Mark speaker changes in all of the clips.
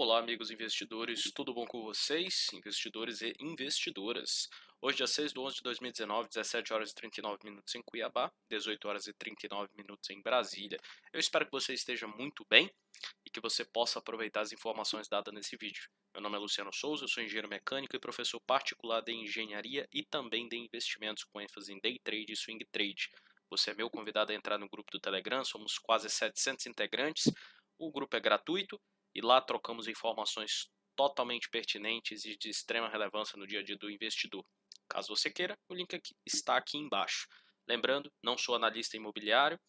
Speaker 1: Olá, amigos investidores, tudo bom com vocês? Investidores e investidoras. Hoje, dia 6 de 11 de 2019, 17 horas e 39 minutos em Cuiabá, 18 horas e 39 minutos em Brasília. Eu espero que você esteja muito bem e que você possa aproveitar as informações dadas nesse vídeo. Meu nome é Luciano Souza, eu sou engenheiro mecânico e professor particular de engenharia e também de investimentos com ênfase em day trade e swing trade. Você é meu convidado a entrar no grupo do Telegram, somos quase 700 integrantes. O grupo é gratuito e lá trocamos informações totalmente pertinentes e de extrema relevância no dia a dia do investidor. Caso você queira, o link aqui, está aqui embaixo. Lembrando, não sou analista imobiliário,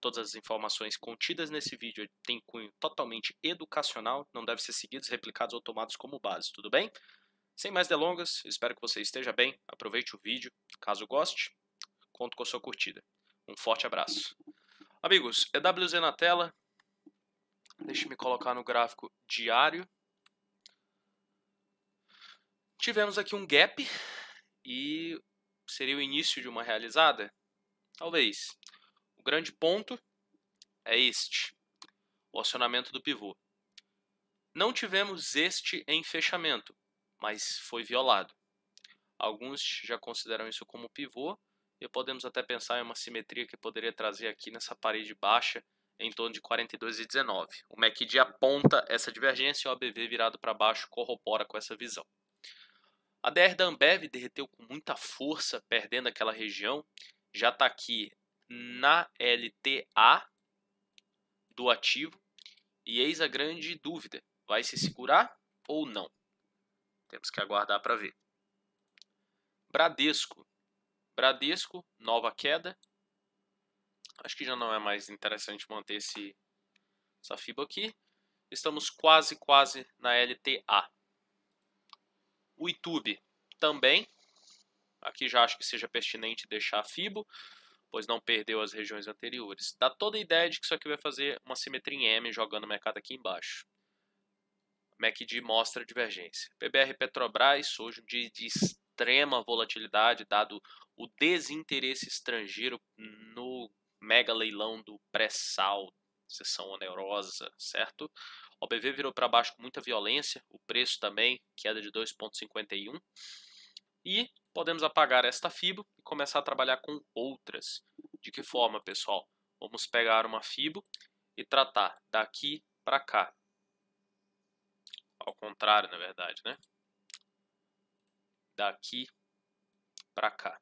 Speaker 1: todas as informações contidas nesse vídeo têm cunho totalmente educacional, não devem ser seguidas, replicadas ou tomadas como base, tudo bem? Sem mais delongas, espero que você esteja bem, aproveite o vídeo, caso goste, conto com a sua curtida. Um forte abraço. Amigos, EWZ na tela, Deixa eu me colocar no gráfico diário. Tivemos aqui um gap e seria o início de uma realizada? Talvez. O grande ponto é este, o acionamento do pivô. Não tivemos este em fechamento, mas foi violado. Alguns já consideram isso como pivô e podemos até pensar em uma simetria que poderia trazer aqui nessa parede baixa em torno de 42,19. O MACD aponta essa divergência e o ABV virado para baixo corrobora com essa visão. A DR da Ambev derreteu com muita força, perdendo aquela região. Já está aqui na LTA do ativo. E eis a grande dúvida: vai se segurar ou não? Temos que aguardar para ver. Bradesco. Bradesco, nova queda, Acho que já não é mais interessante manter esse, essa fibra aqui. Estamos quase, quase na LTA. O YouTube também. Aqui já acho que seja pertinente deixar a FIBO, pois não perdeu as regiões anteriores. Dá toda a ideia de que isso aqui vai fazer uma simetria em M jogando o mercado aqui embaixo. MACD mostra divergência. PBR Petrobras, hoje um dia de extrema volatilidade, dado o desinteresse estrangeiro no mega leilão do pré-sal, sessão onerosa, certo? O BV virou para baixo com muita violência, o preço também, queda de 2,51. E podemos apagar esta FIBO e começar a trabalhar com outras. De que forma, pessoal? Vamos pegar uma FIBO e tratar daqui para cá. Ao contrário, na verdade, né? Daqui para cá.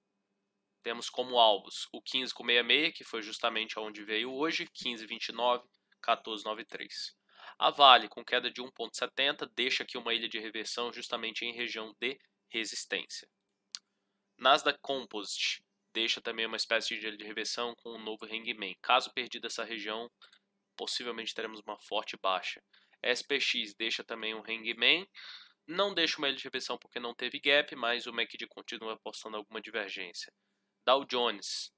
Speaker 1: Temos como alvos o 15,66, que foi justamente aonde veio hoje, 15,29, 14,93. A Vale, com queda de 1,70, deixa aqui uma ilha de reversão justamente em região de resistência. Nasdaq Composite deixa também uma espécie de ilha de reversão com um novo hangman. Caso perdida essa região, possivelmente teremos uma forte baixa. SPX deixa também um hangman. Não deixa uma ilha de reversão porque não teve gap, mas o MACD continua postando alguma divergência. Dow Jones,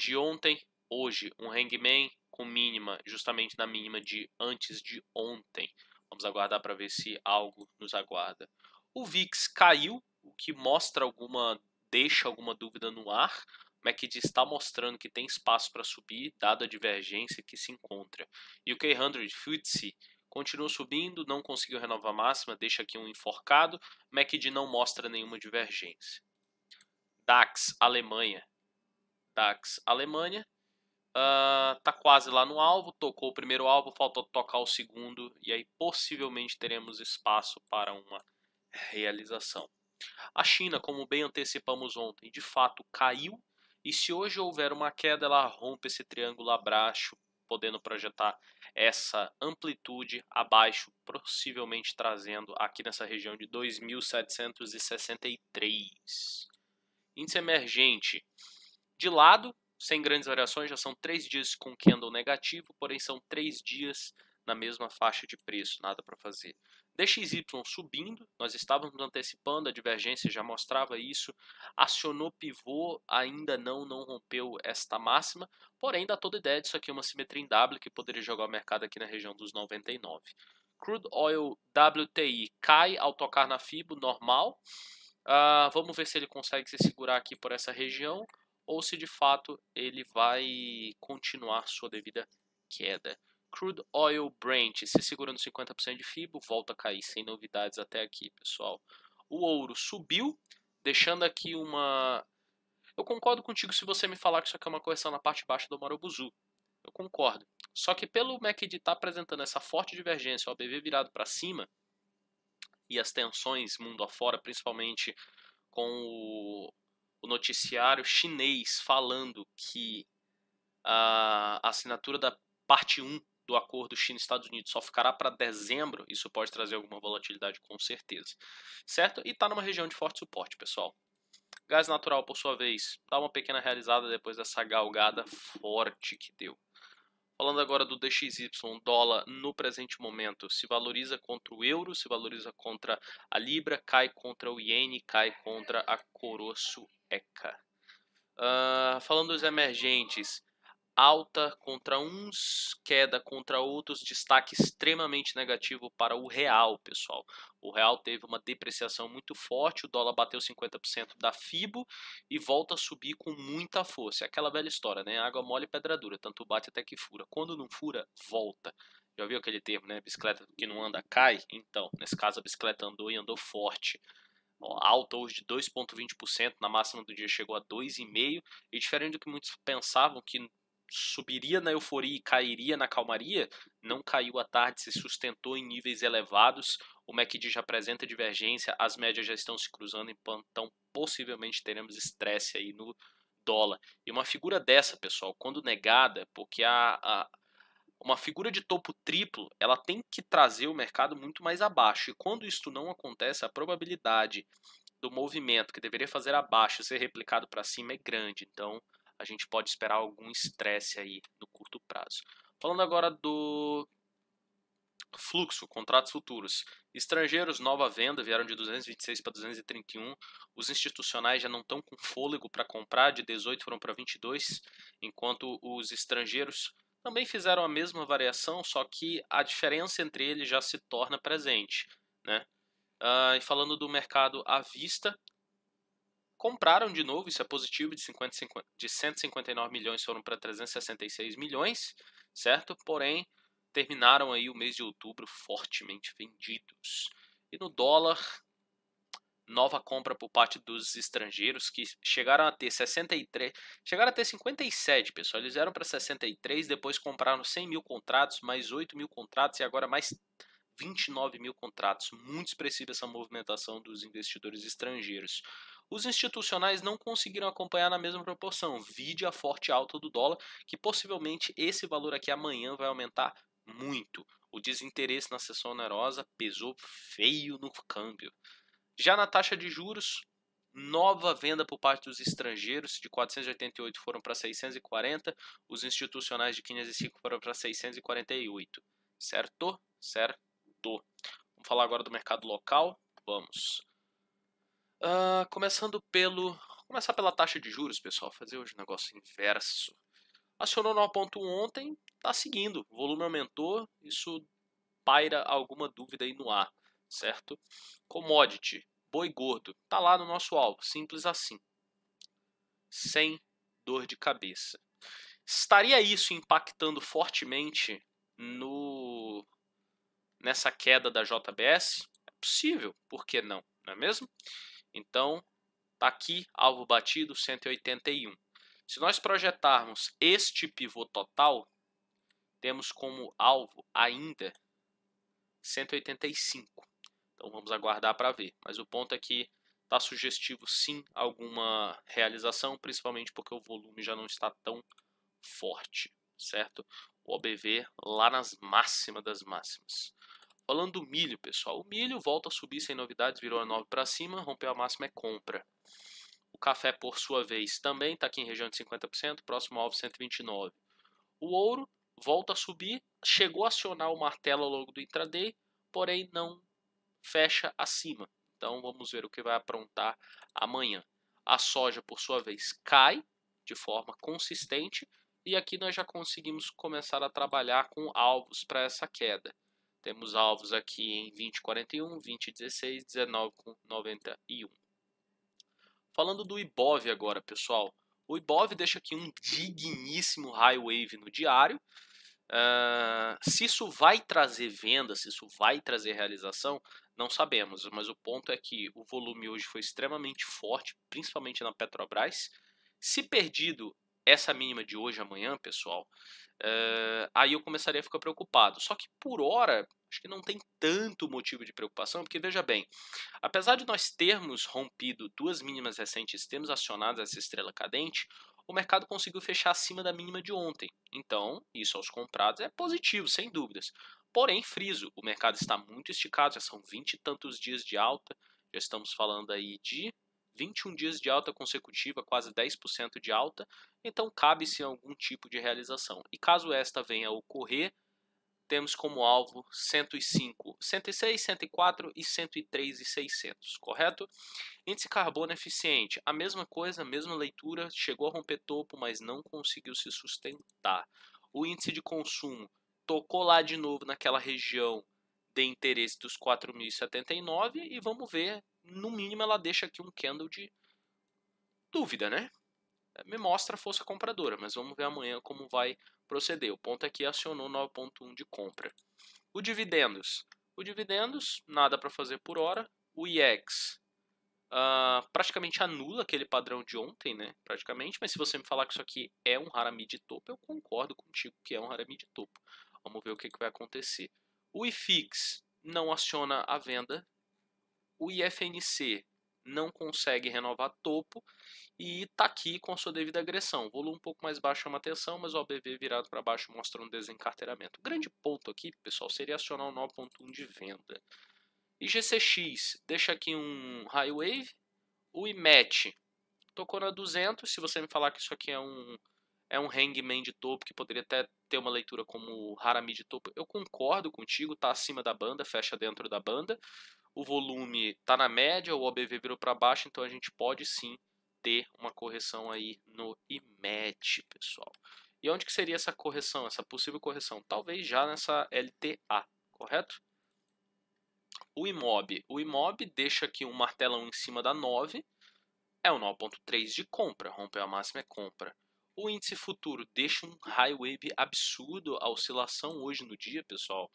Speaker 1: de ontem, hoje, um hangman com mínima, justamente na mínima de antes de ontem. Vamos aguardar para ver se algo nos aguarda. O VIX caiu, o que mostra alguma, deixa alguma dúvida no ar. O MACD está mostrando que tem espaço para subir, dada a divergência que se encontra. E o K100 FTSE continuou subindo, não conseguiu renovar a máxima, deixa aqui um enforcado. MACD não mostra nenhuma divergência. DAX Alemanha. DAX Alemanha. Uh, tá quase lá no alvo, tocou o primeiro alvo, falta tocar o segundo e aí possivelmente teremos espaço para uma realização. A China, como bem antecipamos ontem, de fato caiu e se hoje houver uma queda, ela rompe esse triângulo abaixo, podendo projetar essa amplitude abaixo, possivelmente trazendo aqui nessa região de 2763. Índice emergente de lado, sem grandes variações, já são três dias com candle negativo, porém são três dias na mesma faixa de preço, nada para fazer. DXY subindo, nós estávamos antecipando, a divergência já mostrava isso, acionou pivô, ainda não, não rompeu esta máxima, porém dá toda ideia disso aqui uma simetria em W que poderia jogar o mercado aqui na região dos 99. Crude Oil WTI cai ao tocar na FIBO, normal, Uh, vamos ver se ele consegue se segurar aqui por essa região ou se de fato ele vai continuar sua devida queda. Crude Oil Brent se segurando 50% de FIBO, volta a cair sem novidades até aqui, pessoal. O ouro subiu, deixando aqui uma... Eu concordo contigo se você me falar que isso aqui é uma correção na parte baixa do Marobuzu. Eu concordo. Só que pelo MACD estar tá apresentando essa forte divergência, o ABV virado para cima, e as tensões mundo afora, principalmente com o, o noticiário chinês falando que a assinatura da parte 1 do acordo China-Estados Unidos só ficará para dezembro, isso pode trazer alguma volatilidade com certeza, certo? E está numa região de forte suporte, pessoal. Gás natural, por sua vez, dá uma pequena realizada depois dessa galgada forte que deu. Falando agora do DXY, dólar no presente momento se valoriza contra o euro, se valoriza contra a libra, cai contra o iene, cai contra a coroa sueca. Uh, falando dos emergentes, alta contra uns, queda contra outros, destaque extremamente negativo para o real, pessoal. O real teve uma depreciação muito forte, o dólar bateu 50% da FIBO e volta a subir com muita força. É aquela velha história, né? Água mole e pedra dura, tanto bate até que fura. Quando não fura, volta. Já viu aquele termo, né? Bicicleta que não anda cai? Então, nesse caso a bicicleta andou e andou forte alta hoje de 2,20%, na máxima do dia chegou a 2,5%, e diferente do que muitos pensavam, que subiria na euforia e cairia na calmaria, não caiu à tarde, se sustentou em níveis elevados. O MACD já apresenta divergência, as médias já estão se cruzando, então, então possivelmente teremos estresse aí no dólar. E uma figura dessa, pessoal, quando negada, é porque a, a uma figura de topo triplo, ela tem que trazer o mercado muito mais abaixo. E quando isto não acontece, a probabilidade do movimento que deveria fazer abaixo ser replicado para cima é grande. Então, a gente pode esperar algum estresse aí no curto prazo. Falando agora do fluxo, contratos futuros. Estrangeiros, nova venda, vieram de 226 para 231. Os institucionais já não estão com fôlego para comprar, de 18 foram para 22, enquanto os estrangeiros também fizeram a mesma variação, só que a diferença entre eles já se torna presente. Né? Uh, e falando do mercado à vista, compraram de novo, isso é positivo, de, 50, de 159 milhões foram para 366 milhões, certo? Porém, terminaram aí o mês de outubro fortemente vendidos. E no dólar, nova compra por parte dos estrangeiros que chegaram a ter 63, chegaram a ter 57, pessoal. Eles eram para 63, depois compraram 100 mil contratos, mais 8 mil contratos e agora mais 29 mil contratos. Muito expressiva essa movimentação dos investidores estrangeiros. Os institucionais não conseguiram acompanhar na mesma proporção, vide a forte alta do dólar, que possivelmente esse valor aqui amanhã vai aumentar muito. O desinteresse na sessão onerosa pesou feio no câmbio. Já na taxa de juros, nova venda por parte dos estrangeiros, de 488 foram para 640, os institucionais de 505 foram para 648. Certo? Certo. Vamos falar agora do mercado local? Vamos. Uh, começando pelo. Começar pela taxa de juros, pessoal. Fazer hoje um negócio inverso. Acionou 9.1 ontem, tá seguindo. O volume aumentou, isso paira alguma dúvida aí no ar, certo? Commodity, boi gordo, tá lá no nosso alvo, simples assim. Sem dor de cabeça. Estaria isso impactando fortemente no nessa queda da JBS? É possível, por que não? Não é mesmo? Então, está aqui, alvo batido, 181. Se nós projetarmos este pivô total, temos como alvo ainda 185. Então vamos aguardar para ver. Mas o ponto é que está sugestivo sim alguma realização, principalmente porque o volume já não está tão forte, certo? O OBV lá nas máximas das máximas. Falando do milho, pessoal, o milho volta a subir sem novidades, virou a 9 para cima, rompeu a máxima é compra. O café, por sua vez, também está aqui em região de 50%, próximo ao alvo 129. O ouro volta a subir, chegou a acionar o martelo ao longo do intraday, porém não fecha acima. Então vamos ver o que vai aprontar amanhã. A soja, por sua vez, cai de forma consistente e aqui nós já conseguimos começar a trabalhar com alvos para essa queda. Temos alvos aqui em 2041, 2016, 1991. Falando do IBOV agora, pessoal. O IBOV deixa aqui um digníssimo high wave no diário. Uh, se isso vai trazer venda, se isso vai trazer realização, não sabemos. Mas o ponto é que o volume hoje foi extremamente forte, principalmente na Petrobras. Se perdido essa mínima de hoje, amanhã, pessoal, Uh, aí eu começaria a ficar preocupado. Só que por hora, acho que não tem tanto motivo de preocupação, porque veja bem, apesar de nós termos rompido duas mínimas recentes, termos acionado essa estrela cadente, o mercado conseguiu fechar acima da mínima de ontem. Então, isso aos comprados é positivo, sem dúvidas. Porém, friso, o mercado está muito esticado, já são vinte e tantos dias de alta, já estamos falando aí de 21 dias de alta consecutiva, quase 10% de alta, então cabe-se algum tipo de realização. E caso esta venha a ocorrer, temos como alvo 105, 106, 104 e 103 e 600, correto? Índice carbono eficiente, a mesma coisa, a mesma leitura, chegou a romper topo, mas não conseguiu se sustentar. O índice de consumo tocou lá de novo naquela região de interesse dos 4.079 e vamos ver no mínimo ela deixa aqui um candle de dúvida, né? É, me mostra a força compradora, mas vamos ver amanhã como vai proceder. O ponto é que acionou 9.1 de compra. O dividendos. O dividendos, nada para fazer por hora. O IEX uh, ah, praticamente anula aquele padrão de ontem, né? Praticamente, mas se você me falar que isso aqui é um harami de topo, eu concordo contigo que é um harami de topo. Vamos ver o que, que vai acontecer. O IFIX não aciona a venda o IFNC não consegue renovar topo e está aqui com a sua devida agressão. Volume um pouco mais baixo chama atenção, mas o OBV virado para baixo mostra um desencarteiramento. O grande ponto aqui, pessoal, seria acionar o 9.1 de venda. IGCX deixa aqui um high wave. O IMET tocou na 200. Se você me falar que isso aqui é um, é um hangman de topo, que poderia até ter uma leitura como harami de topo, eu concordo contigo, está acima da banda, fecha dentro da banda o volume está na média, o OBV virou para baixo, então a gente pode sim ter uma correção aí no IMET, pessoal. E onde que seria essa correção, essa possível correção? Talvez já nessa LTA, correto? O IMOB. O IMOB deixa aqui um martelão em cima da 9, é o 9.3 de compra, rompeu a máxima é compra. O índice futuro deixa um high wave absurdo, a oscilação hoje no dia, pessoal,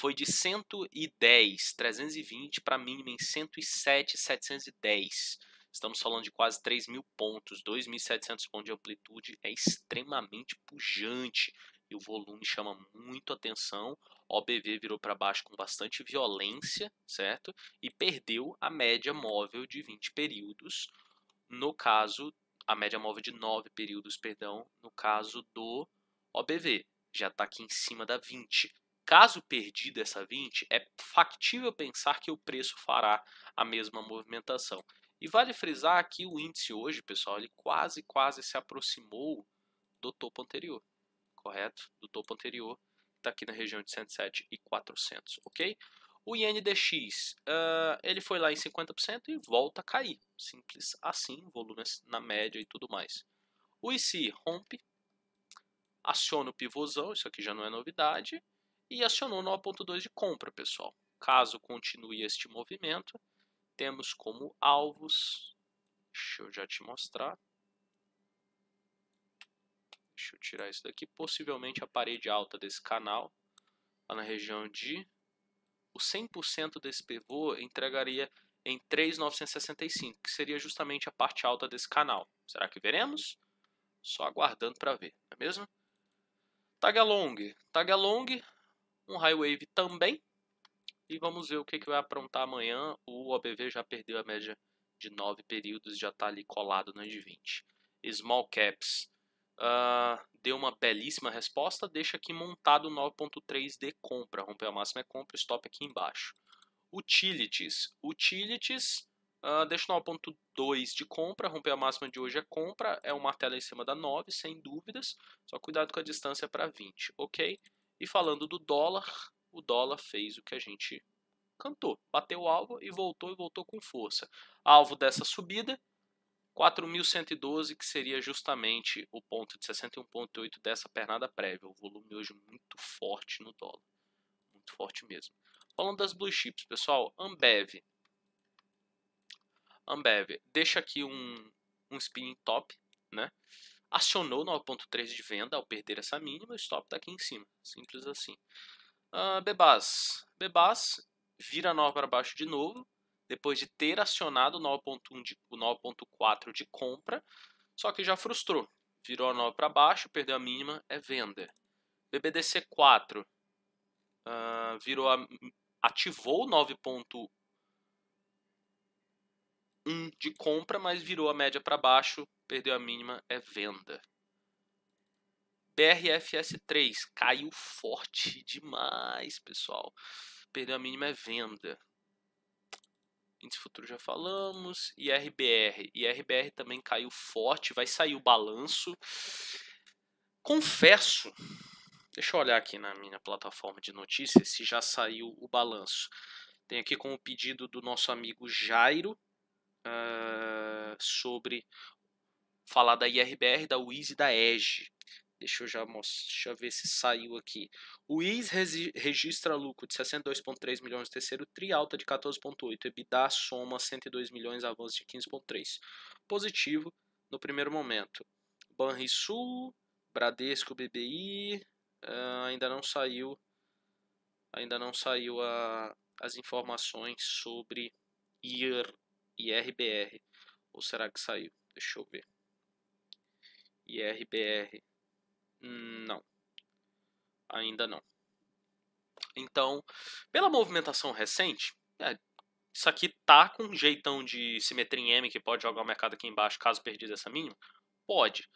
Speaker 1: foi de 110, 320 para mínima em 107, 710. Estamos falando de quase 3 mil pontos, 2.700 pontos de amplitude, é extremamente pujante e o volume chama muito atenção. OBV virou para baixo com bastante violência, certo? E perdeu a média móvel de 20 períodos. No caso, a média móvel de 9 períodos, perdão, no caso do OBV. Já está aqui em cima da 20. Caso perdida essa 20, é factível pensar que o preço fará a mesma movimentação. E vale frisar que o índice hoje, pessoal, ele quase, quase se aproximou do topo anterior, correto? Do topo anterior, está aqui na região de 107 e 400, ok? O INDX, uh, ele foi lá em 50% e volta a cair, simples assim, volume na média e tudo mais. O IC rompe, aciona o pivôzão, isso aqui já não é novidade, e acionou no A.2 de compra, pessoal. Caso continue este movimento, temos como alvos, deixa eu já te mostrar, deixa eu tirar isso daqui, possivelmente a parede alta desse canal, lá na região de, o 100% desse pivô entregaria em 3.965, que seria justamente a parte alta desse canal. Será que veremos? Só aguardando para ver, não é mesmo? tag along um high wave também. E vamos ver o que, que vai aprontar amanhã. O OBV já perdeu a média de 9 períodos, já está ali colado na de 20. Small caps uh, deu uma belíssima resposta, deixa aqui montado 9.3 de compra. romper a máxima é compra, stop aqui embaixo. Utilities. Utilities uh, deixa 9.2 de compra, romper a máxima de hoje é compra, é um martelo em cima da 9, sem dúvidas. Só cuidado com a distância para 20, ok? E falando do dólar, o dólar fez o que a gente cantou. Bateu o alvo e voltou e voltou com força. Alvo dessa subida, 4.112, que seria justamente o ponto de 61,8 dessa pernada prévia. O volume hoje muito forte no dólar. Muito forte mesmo. Falando das blue chips, pessoal, Ambev. Ambev, deixa aqui um, um spinning top, né? acionou 9.3 de venda ao perder essa mínima, o stop está aqui em cima, simples assim. Uh, Bebas, Bebas vira 9 para baixo de novo, depois de ter acionado o 9.4 de compra, só que já frustrou, virou a 9 para baixo, perdeu a mínima, é venda. BBDC 4 uh, ah, virou a, ativou 9.1 1 de compra, mas virou a média para baixo, perdeu a mínima, é venda. BRFS3 caiu forte demais, pessoal. Perdeu a mínima, é venda. Índice futuro já falamos. IRBR. RBR também caiu forte, vai sair o balanço. Confesso, deixa eu olhar aqui na minha plataforma de notícias se já saiu o balanço. Tem aqui como pedido do nosso amigo Jairo, uh, sobre falar da IRBR, da Wiz e da EGE. Deixa eu já mostrar, deixa eu ver se saiu aqui. O IS registra lucro de 62,3 milhões no terceiro tri, alta de 14,8. EBITDA soma 102 milhões, avanço de 15,3. Positivo no primeiro momento. Banrisul, Bradesco, BBI, uh, ah, ainda não saiu, ainda não saiu a, as informações sobre IR, IRBR. Ou será que saiu? Deixa eu ver. IRBR. Não. Ainda não. Então, pela movimentação recente, é, isso aqui tá com um jeitão de simetria em M que pode jogar o mercado aqui embaixo caso perdida essa mínima? Pode.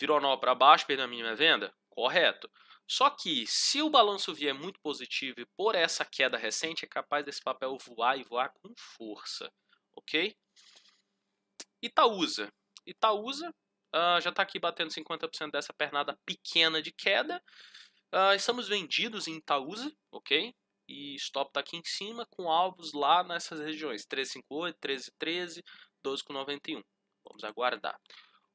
Speaker 1: Virou nó para baixo, perdeu a mínima venda? Correto. Só que se o balanço vier muito positivo e por essa queda recente, é capaz desse papel voar e voar com força ok? Itaúsa. Itaúsa uh, já está aqui batendo 50% dessa pernada pequena de queda. Uh, estamos vendidos em Itaúsa, ok? E stop está aqui em cima com alvos lá nessas regiões, 1358, 1313, 12,91. Vamos aguardar.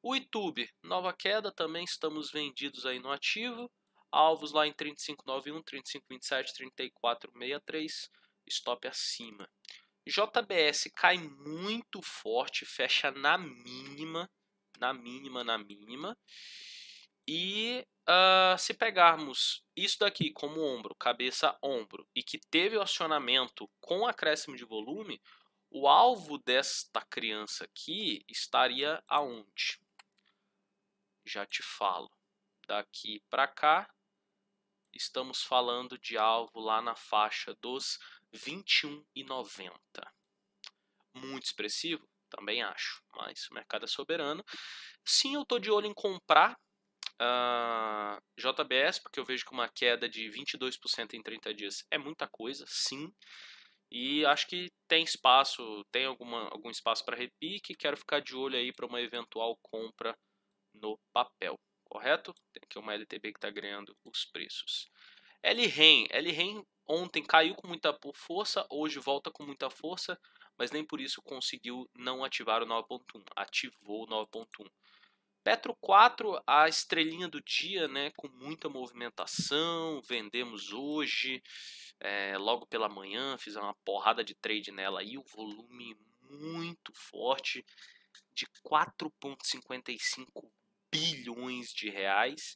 Speaker 1: O YouTube, nova queda, também estamos vendidos aí no ativo. Alvos lá em 3591, 3527, 3463, stop acima. JBS cai muito forte, fecha na mínima, na mínima, na mínima. E uh, se pegarmos isso daqui como ombro, cabeça, ombro, e que teve o acionamento com acréscimo de volume, o alvo desta criança aqui estaria aonde? Já te falo. Daqui para cá, estamos falando de alvo lá na faixa dos 21,90. Muito expressivo? Também acho, mas o mercado é soberano. Sim, eu estou de olho em comprar uh, ah, JBS, porque eu vejo que uma queda de 22% em 30 dias é muita coisa, sim. E acho que tem espaço, tem alguma, algum espaço para repique. Quero ficar de olho aí para uma eventual compra no papel, correto? Tem aqui uma LTB que está ganhando os preços. LREN, ren ontem caiu com muita força, hoje volta com muita força, mas nem por isso conseguiu não ativar o 9.1. Ativou o 9.1. Petro 4, a estrelinha do dia, né, com muita movimentação, vendemos hoje, é, logo pela manhã, fiz uma porrada de trade nela aí, o volume muito forte, de 4,55 bilhões de reais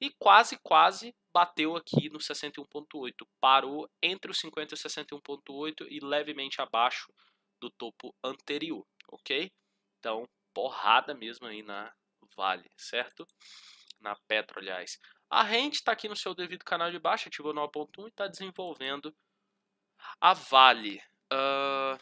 Speaker 1: e quase, quase bateu aqui no 61.8. Parou entre os 50 e 61.8 e levemente abaixo do topo anterior, ok? Então, porrada mesmo aí na Vale, certo? Na Petro, aliás. A rente está aqui no seu devido canal de baixo, ativou 9.1 e está desenvolvendo a Vale. Uh...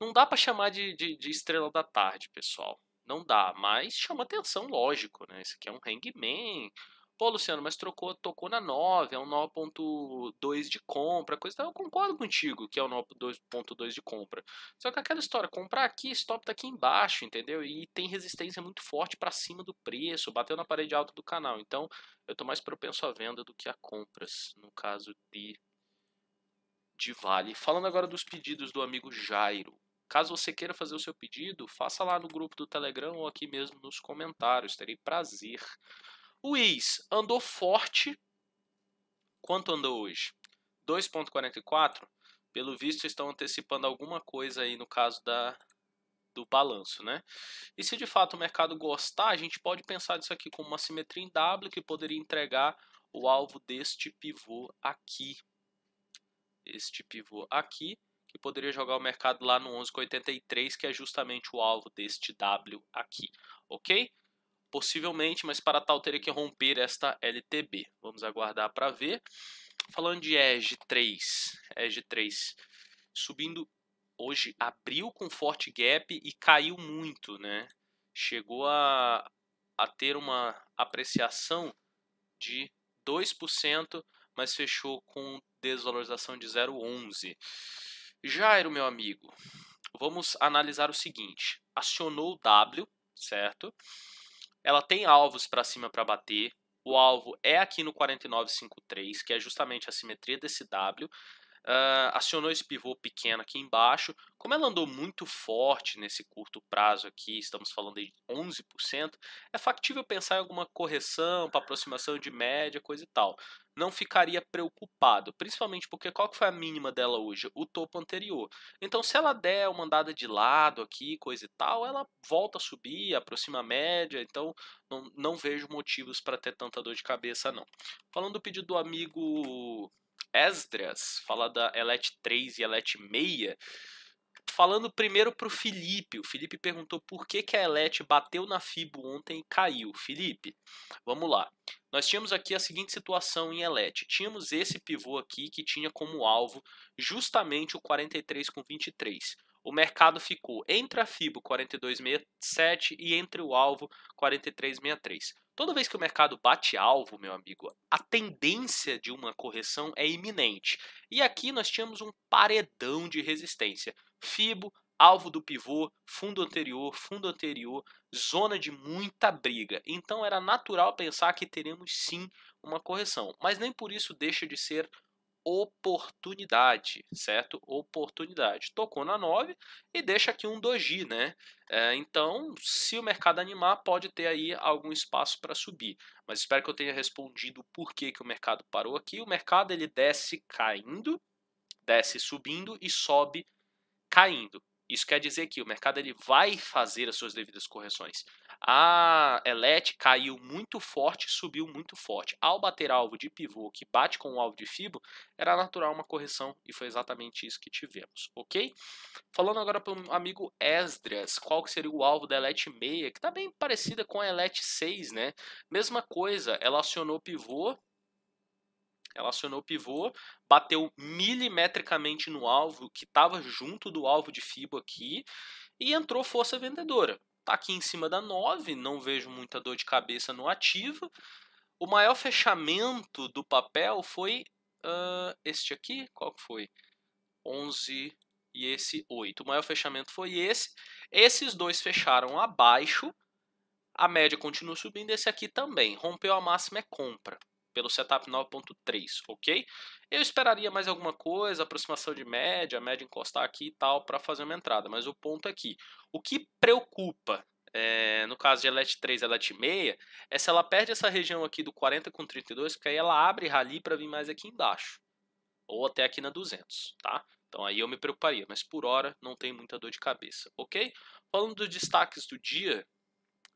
Speaker 1: Não dá para chamar de, de, de estrela da tarde, pessoal não dá, mas chama atenção, lógico, né? Esse aqui é um hangman. Pô, Luciano, mas trocou, tocou na 9, é um 9.2 de compra, coisa. Eu concordo contigo que é um 9.2 de compra. Só que aquela história, comprar aqui, stop tá aqui embaixo, entendeu? E tem resistência muito forte para cima do preço, bateu na parede alta do canal. Então, eu tô mais propenso à venda do que a compras, no caso de de Vale. Falando agora dos pedidos do amigo Jairo. Caso você queira fazer o seu pedido, faça lá no grupo do Telegram ou aqui mesmo nos comentários, terei prazer. O andou forte. Quanto andou hoje? 2,44? Pelo visto, estão antecipando alguma coisa aí no caso da, do balanço, né? E se de fato o mercado gostar, a gente pode pensar disso aqui como uma simetria em W que poderia entregar o alvo deste pivô aqui. Este pivô aqui que poderia jogar o mercado lá no 11,83, que é justamente o alvo deste W aqui, ok? Possivelmente, mas para tal teria que romper esta LTB. Vamos aguardar para ver. Falando de EG 3, EG 3 subindo hoje, abriu com forte gap e caiu muito, né? Chegou a, a ter uma apreciação de 2%, mas fechou com desvalorização de 0,11%. Jairo, meu amigo, vamos analisar o seguinte: acionou o W, certo? Ela tem alvos para cima para bater. O alvo é aqui no 4953, que é justamente a simetria desse W. Uh, acionou esse pivô pequeno aqui embaixo. Como ela andou muito forte nesse curto prazo aqui, estamos falando de 11%, é factível pensar em alguma correção para aproximação de média, coisa e tal. Não ficaria preocupado, principalmente porque qual que foi a mínima dela hoje? O topo anterior. Então, se ela der uma andada de lado aqui, coisa e tal, ela volta a subir, aproxima a média. Então, não, não vejo motivos para ter tanta dor de cabeça, não. Falando do pedido do amigo Esdras, fala da Elete 3 e Elete 6, falando primeiro para o Felipe. O Felipe perguntou por que, que a Elete bateu na Fibo ontem e caiu. Felipe, vamos lá. Nós tínhamos aqui a seguinte situação em Elete. Tínhamos esse pivô aqui que tinha como alvo justamente o 43 com 23 o mercado ficou entre a FIBO 42,67 e entre o alvo 43,63. Toda vez que o mercado bate alvo, meu amigo, a tendência de uma correção é iminente. E aqui nós tínhamos um paredão de resistência. FIBO, alvo do pivô, fundo anterior, fundo anterior, zona de muita briga. Então era natural pensar que teremos sim uma correção, mas nem por isso deixa de ser oportunidade, certo? Oportunidade. Tocou na 9 e deixa aqui um doji, né? É, então, se o mercado animar, pode ter aí algum espaço para subir. Mas espero que eu tenha respondido por que, que o mercado parou aqui. O mercado ele desce caindo, desce subindo e sobe caindo. Isso quer dizer que o mercado ele vai fazer as suas devidas correções. A Elet caiu muito forte, subiu muito forte. Ao bater alvo de pivô que bate com o alvo de fibo, era natural uma correção e foi exatamente isso que tivemos, ok? Falando agora para o amigo Esdras, qual que seria o alvo da Elet meia, que está bem parecida com a Elet 6, né? Mesma coisa, ela acionou pivô, ela acionou pivô, bateu milimetricamente no alvo, que estava junto do alvo de fibo aqui, e entrou força vendedora. Está aqui em cima da 9, não vejo muita dor de cabeça no ativo. O maior fechamento do papel foi uh, este aqui, qual que foi? 11 e esse 8. O maior fechamento foi esse. Esses dois fecharam abaixo, a média continua subindo, esse aqui também. Rompeu a máxima é compra pelo setup 9.3, ok? Eu esperaria mais alguma coisa, aproximação de média, média encostar aqui e tal, para fazer uma entrada, mas o ponto aqui, é o que preocupa é, no caso de ELET 3 e ELET 6, é se ela perde essa região aqui do 40 com 32, porque aí ela abre rally para vir mais aqui embaixo, ou até aqui na 200, tá? Então aí eu me preocuparia, mas por hora não tem muita dor de cabeça, ok? Falando dos destaques do dia,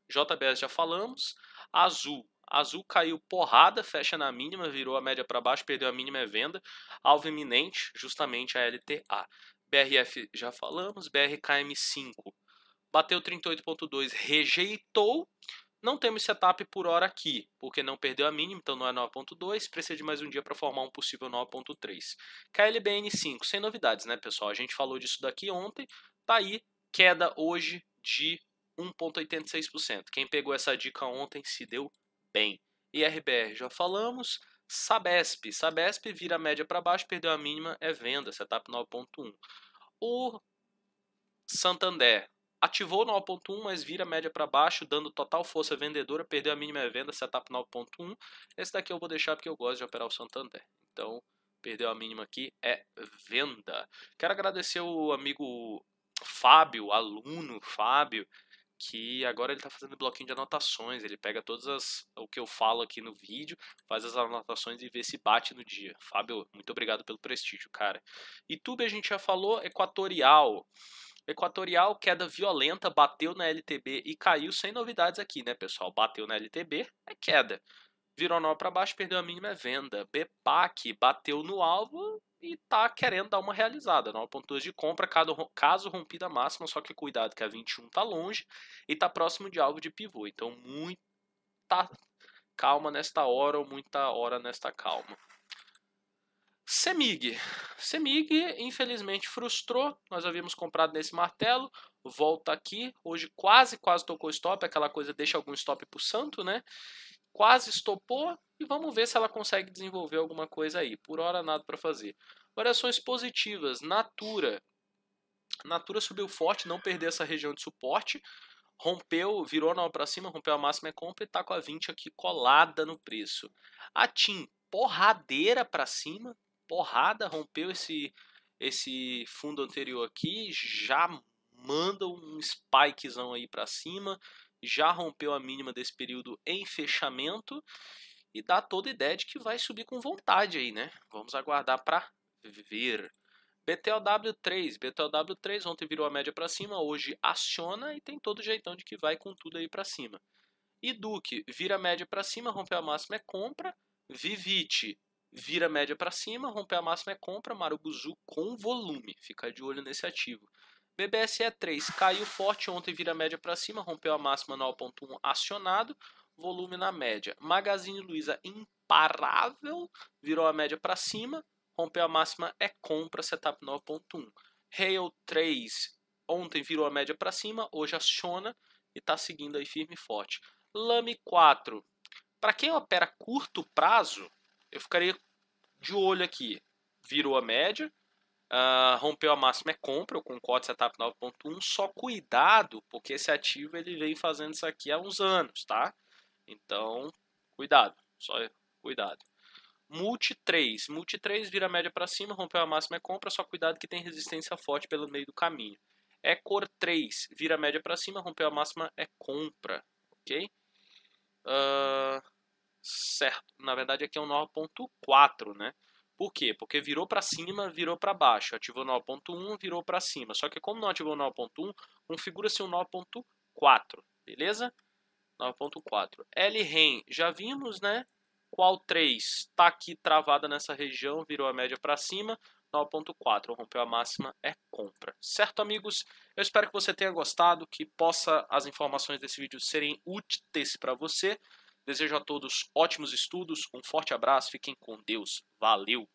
Speaker 1: JBS já falamos, Azul Azul caiu porrada, fecha na mínima, virou a média para baixo, perdeu a mínima é venda. Alvo iminente, justamente a LTA. BRF já falamos, BRKM5 bateu 38.2, rejeitou. Não temos setup por hora aqui, porque não perdeu a mínima, então não é 9.2, precisa de mais um dia para formar um possível 9.3. KLBN5, sem novidades, né, pessoal? A gente falou disso daqui ontem, tá aí, queda hoje de 1.86%. Quem pegou essa dica ontem se deu bem. IRBR já falamos. Sabesp. Sabesp vira a média para baixo, perdeu a mínima, é venda, setup 9.1. O Santander ativou 9.1, mas vira a média para baixo, dando total força vendedora, perdeu a mínima, é venda, setup 9.1. Esse daqui eu vou deixar porque eu gosto de operar o Santander. Então, perdeu a mínima aqui, é venda. Quero agradecer o amigo Fábio, aluno Fábio, que agora ele está fazendo bloquinho de anotações. Ele pega todas as o que eu falo aqui no vídeo, faz as anotações e vê se bate no dia. Fábio, muito obrigado pelo prestígio, cara. YouTube a gente já falou, Equatorial. Equatorial, queda violenta, bateu na LTB e caiu sem novidades aqui, né, pessoal? Bateu na LTB, é queda. Virou nó para baixo, perdeu a mínima é venda. BPAC bateu no alvo, e está querendo dar uma realizada. 9.2 né? de compra, caso rompida máxima, só que cuidado que a 21 está longe e está próximo de alvo de pivô. Então, muita calma nesta hora ou muita hora nesta calma. Semig. Semig, infelizmente, frustrou. Nós havíamos comprado nesse martelo. Volta aqui. Hoje quase, quase tocou stop. Aquela coisa deixa algum stop pro santo, né? quase estopou e vamos ver se ela consegue desenvolver alguma coisa aí. Por hora nada para fazer. Variações positivas, Natura. Natura subiu forte, não perdeu essa região de suporte, rompeu, virou nova para cima, rompeu a máxima é compra e está com a 20 aqui colada no preço. A TIM, porradeira para cima, porrada, rompeu esse esse fundo anterior aqui, já manda um spikezão aí para cima, já rompeu a mínima desse período em fechamento e dá toda a ideia de que vai subir com vontade aí, né? Vamos aguardar para ver. BTLW3, BTLW3 ontem virou a média para cima, hoje aciona e tem todo o jeitão de que vai com tudo aí para cima. E Duke, vira a média para cima, rompeu a máxima é compra. Vivite vira a média para cima, rompeu a máxima é compra. Maruguzu com volume, fica de olho nesse ativo. BBSE 3 caiu forte ontem, vira média para cima, rompeu a máxima 9.1 acionado, volume na média. Magazine Luiza imparável, virou a média para cima, rompeu a máxima é compra, setup 9.1. Rail 3 ontem virou a média para cima, hoje aciona e está seguindo aí firme e forte. Lame 4. Para quem opera curto prazo, eu ficaria de olho aqui. Virou a média, Uh, rompeu a máxima é compra tá com cota setup 9.1. Só cuidado, porque esse ativo ele vem fazendo isso aqui há uns anos, tá? Então, cuidado, só cuidado. Multi 3, multi 3 vira média para cima, rompeu a máxima é compra, só cuidado que tem resistência forte pelo meio do caminho. É cor 3, vira média para cima, rompeu a máxima é compra, ok? Uh, certo, na verdade aqui é um 9.4, né? Por quê? Porque virou para cima, virou para baixo. Ativou nó ponto 1, virou para cima. Só que como não ativou nó ponto 1, configura-se o um nó ponto 4, beleza? 9.4. LREM, já vimos, né? Qual 3 está aqui travada nessa região, virou a média para cima. 9.4, rompeu a máxima, é compra. Certo, amigos? Eu espero que você tenha gostado, que possa as informações desse vídeo serem úteis para você. Desejo a todos ótimos estudos, um forte abraço, fiquem com Deus. Valeu!